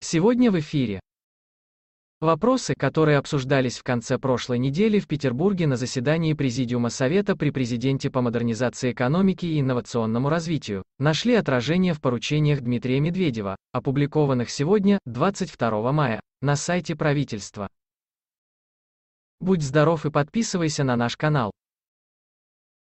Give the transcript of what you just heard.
Сегодня в эфире. Вопросы, которые обсуждались в конце прошлой недели в Петербурге на заседании Президиума Совета при Президенте по модернизации экономики и инновационному развитию, нашли отражение в поручениях Дмитрия Медведева, опубликованных сегодня, 22 мая, на сайте правительства. Будь здоров и подписывайся на наш канал.